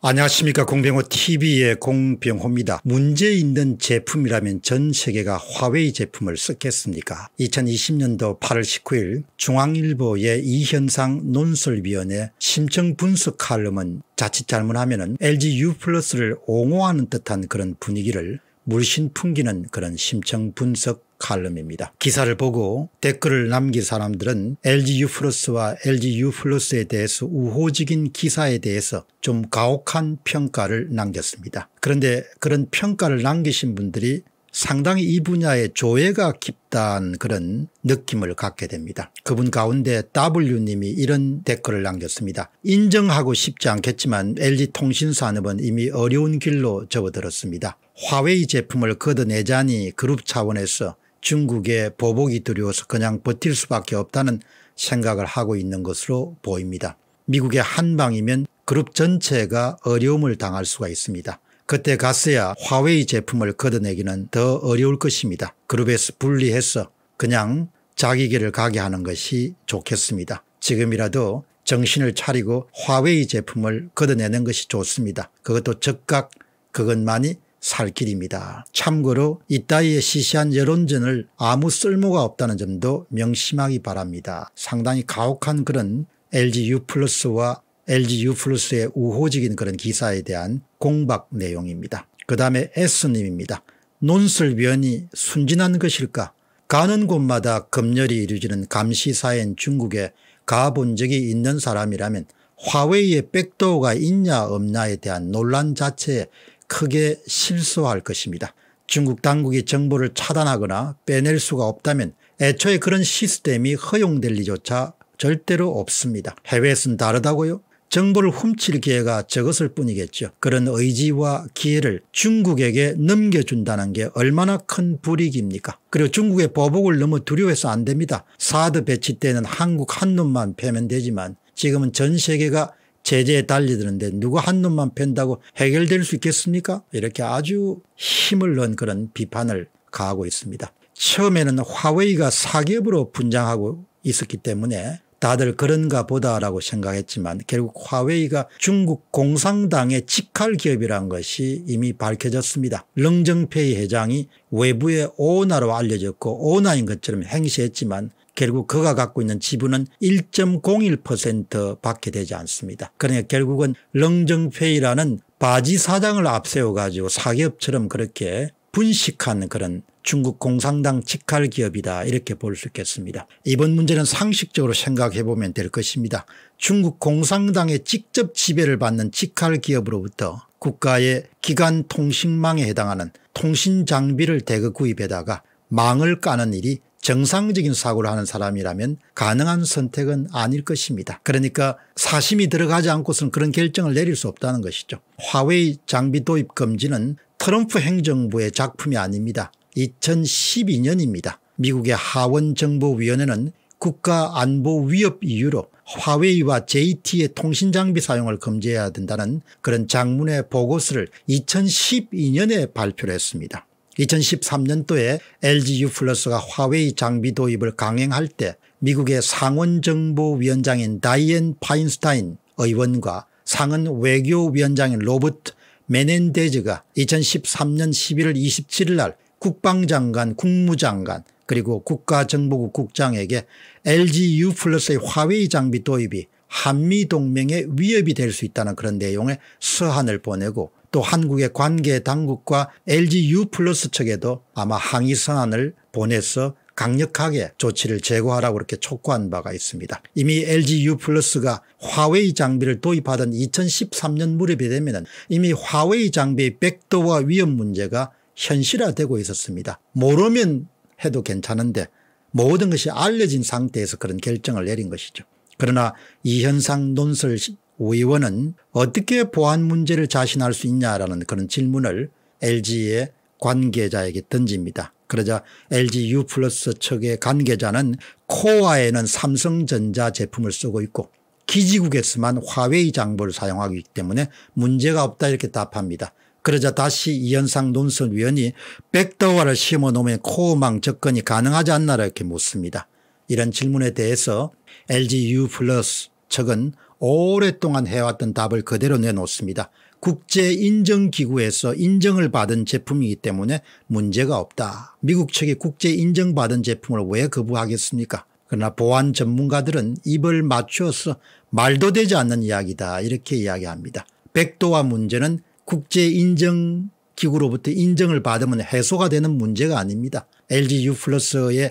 안녕하십니까 공병호 tv의 공병호입니다. 문제 있는 제품이라면 전 세계가 화웨이 제품을 썼겠습니까 2020년도 8월 19일 중앙일보의 이현상 논설위원회 심층 분석 칼럼은 자칫 잘못하면 LG U+를 옹호하는 듯한 그런 분위기를 물씬 풍기는 그런 심층 분석 칼럼입니다. 기사를 보고 댓글을 남긴 사람들은 LG U+와 LG U+에 대해서 우호적인 기사에 대해서 좀 가혹한 평가를 남겼습니다. 그런데 그런 평가를 남기신 분들이 상당히 이 분야에 조예가 깊다는 그런 느낌을 갖게 됩니다. 그분 가운데 W님이 이런 댓글을 남겼습니다. 인정하고 싶지 않겠지만 LG통신산업은 이미 어려운 길로 접어들었습니다. 화웨이 제품을 걷어내자니 그룹 차원에서 중국의 보복이 두려워서 그냥 버틸 수밖에 없다는 생각을 하고 있는 것으로 보입니다. 미국의 한방이면 그룹 전체가 어려움을 당할 수가 있습니다. 그때 갔어야 화웨이 제품을 걷어내기는 더 어려울 것입니다. 그룹에서 분리해서 그냥 자기 길을 가게 하는 것이 좋겠습니다. 지금이라도 정신을 차리고 화웨이 제품을 걷어내는 것이 좋습니다. 그것도 즉각 그것만이 살 길입니다. 참고로 이따위의 시시한 여론전을 아무 쓸모가 없다는 점도 명심하기 바랍니다. 상당히 가혹한 그런 LGU 플러스와 LGU 플러스의 우호적인 그런 기사에 대한 공박 내용입니다. 그 다음에 S님입니다. 논술변이 순진한 것일까? 가는 곳마다 검열이 이루어지는 감시사인 중국에 가본 적이 있는 사람이라면 화웨이의 백도어가 있냐 없냐에 대한 논란 자체에 크게 실수할 것입니다. 중국 당국이 정보를 차단하거나 빼낼 수가 없다면 애초에 그런 시스템이 허용될 리조차 절대로 없습니다. 해외에선 다르다고요? 정보를 훔칠 기회가 적었을 뿐이겠죠. 그런 의지와 기회를 중국에게 넘겨준다는 게 얼마나 큰 불이익입니까? 그리고 중국의 보복을 너무 두려워해서 안 됩니다. 사드 배치 때는 한국 한눈만 패면 되지만 지금은 전 세계가 제재에 달리드는데 누구 한눈만 팬다고 해결될 수 있겠습니까? 이렇게 아주 힘을 넣은 그런 비판을 가하고 있습니다. 처음에는 화웨이가 사기업으로 분장하고 있었기 때문에 다들 그런가 보다라고 생각했지만 결국 화웨이가 중국 공산당의 직할 기업이란 것이 이미 밝혀졌습니다. 렁정페이 회장이 외부의 오나로 알려졌고 오나인 것처럼 행세했지만 결국 그가 갖고 있는 지분은 1.01% 밖에 되지 않습니다. 그러니까 결국은 렁정페이라는 바지 사장을 앞세워 가지고 사기업처럼 그렇게 분식한 그런 중국 공산당 직할 기업이다 이렇게 볼 수 있겠습니다. 이번 문제는 상식적으로 생각해 보면 될 것입니다. 중국 공산당의 직접 지배를 받는 직할 기업으로부터 국가의 기간 통신망에 해당하는 통신 장비를 대거 구입에다가 망을 까는 일이 정상적인 사고를 하는 사람이라면 가능한 선택은 아닐 것입니다. 그러니까 사심이 들어가지 않고서는 그런 결정을 내릴 수 없다는 것이죠. 화웨이 장비 도입 금지는 트럼프 행정부의 작품이 아닙니다. 2012년입니다. 미국의 하원정보위원회는 국가안보위협 이유로 화웨이와 JT의 통신장비 사용을 금지해야 된다는 그런 장문의 보고서를 2012년에 발표를 했습니다. 2013년도에 LGU 플러스가 화웨이 장비 도입을 강행할 때 미국의 상원정보위원장인 다이앤 파인스타인 의원과 상은 외교위원장인 로버트 메넨데즈가 2013년 11월 27일 날 국방장관 국무장관 그리고 국가정보국 국장에게 LGU 플러스의 화웨이 장비 도입이 한미동맹의 위협이 될 수 있다는 그런 내용의 서한을 보내고 또 한국의 관계 당국과 LGU 플러스 측에도 아마 항의 선안을 보내서 강력하게 조치를 제거하라고 그렇게 촉구한 바가 있습니다. 이미 LGU 플러스가 화웨이 장비를 도입하던 2013년 무렵이 되면 이미 화웨이 장비의 백도와 위험 문제가 현실화되고 있었습니다. 모르면 해도 괜찮은데 모든 것이 알려진 상태에서 그런 결정을 내린 것이죠. 그러나 이현상 논설 오 의원은 어떻게 보안 문제를 자신할 수 있냐라는 그런 질문을 LG의 관계자에게 던집니다. 그러자 LG U 플러스 측의 관계자는 코어에는 삼성전자 제품을 쓰고 있고 기지국에서만 화웨이 장부를 사용하기 때문에 문제가 없다 이렇게 답합니다. 그러자 다시 이현상 논선위원이 백더화를 심어놓으면 코어망 접근이 가능하지 않나 이렇게 묻습니다. 이런 질문에 대해서 LG U 플러스 측은 오랫동안 해왔던 답을 그대로 내놓습니다. 국제인정기구에서 인정을 받은 제품이기 때문에 문제가 없다. 미국 측이 국제인정받은 제품을 왜 거부하겠습니까 그러나 보안 전문가들은 입을 맞추어서 말도 되지 않는 이야기다 이렇게 이야기합니다. 백도와 문제는 국제인정기구로부터 인정을 받으면 해소가 되는 문제가 아닙니다. LG U 플러스의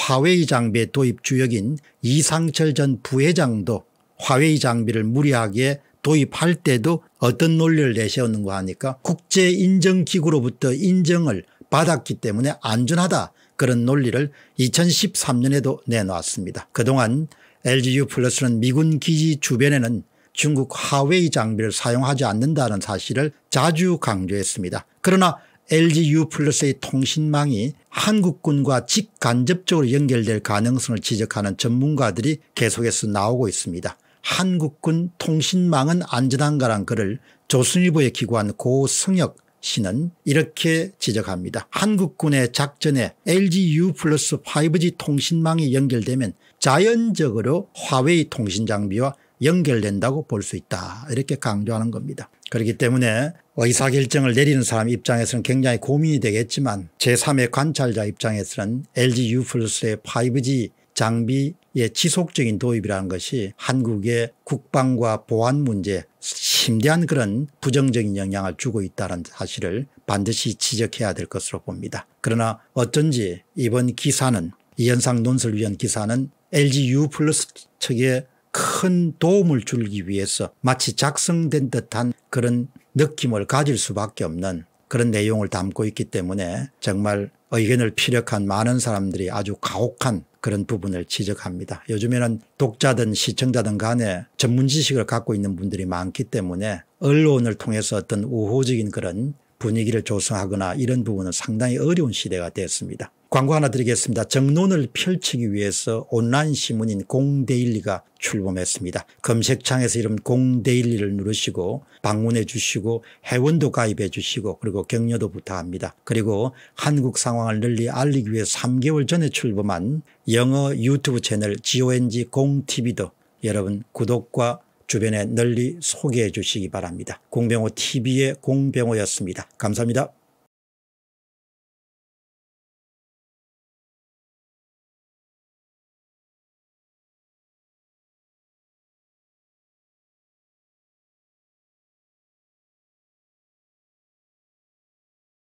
화웨이 장비 의 도입 주역인 이상철 전 부회장도 화웨이 장비를 무리하게 도입할 때도 어떤 논리를 내세웠는가 하니까 국제인정기구로부터 인정을 받았기 때문에 안전하다 그런 논리를 2013년에도 내놓았습니다. 그동안 LGU 플러스는 미군 기지 주변에는 중국 하웨이 장비를 사용하지 않는다는 사실을 자주 강조했습니다. 그러나 LGU 플러스의 통신망이 한국군과 직간접적으로 연결될 가능성을 지적하는 전문가들이 계속해서 나오고 있습니다. 한국군 통신망은 안전한가란 글을 조선일보에 기고한 고승혁 씨는 이렇게 지적합니다. 한국군의 작전에 LGU 플러스 5G 통신망이 연결되면 자연적으로 화웨이 통신장비와 연결된다고 볼 수 있다 이렇게 강조하는 겁니다. 그렇기 때문에 의사결정을 내리는 사람 입장에서는 굉장히 고민이 되겠지만 제3의 관찰자 입장에서는 LGU 플러스의 5G 장비의 지속적인 도입이라는 것이 한국의 국방과 보안 문제 에 심대한 그런 부정적인 영향을 주고 있다는 사실을 반드시 지적해야 될 것으로 봅니다. 그러나 어쩐지 이번 기사는 이현상 논설위원 기사는 LGU 플러스 측에 큰 도움을 줄기 위해서 마치 작성된 듯한 그런 느낌을 가질 수밖에 없는 그런 내용을 담고 있기 때문에 정말 의견을 피력한 많은 사람들이 아주 가혹한 그런 부분을 지적합니다. 요즘에는 독자든 시청자든 간에 전문 지식을 갖고 있는 분들이 많기 때문에 언론을 통해서 어떤 우호적인 그런 분위기를 조성하거나 이런 부분은 상당히 어려운 시대가 됐습니다. 광고 하나 드리겠습니다. 정론을 펼치기 위해서 온라인 신문인 공데일리가 출범했습니다. 검색창에서 이름 공데일리를 누르시고 방문해 주시고 회원도 가입해 주시고 그리고 격려도 부탁합니다. 그리고 한국 상황을 널리 알리기 위해 3개월 전에 출범한 영어 유튜브 채널 GONG 공TV도 여러분 구독과 주변에 널리 소개해 주시기 바랍니다. 공병호 TV의 공병호였습니다. 감사합니다.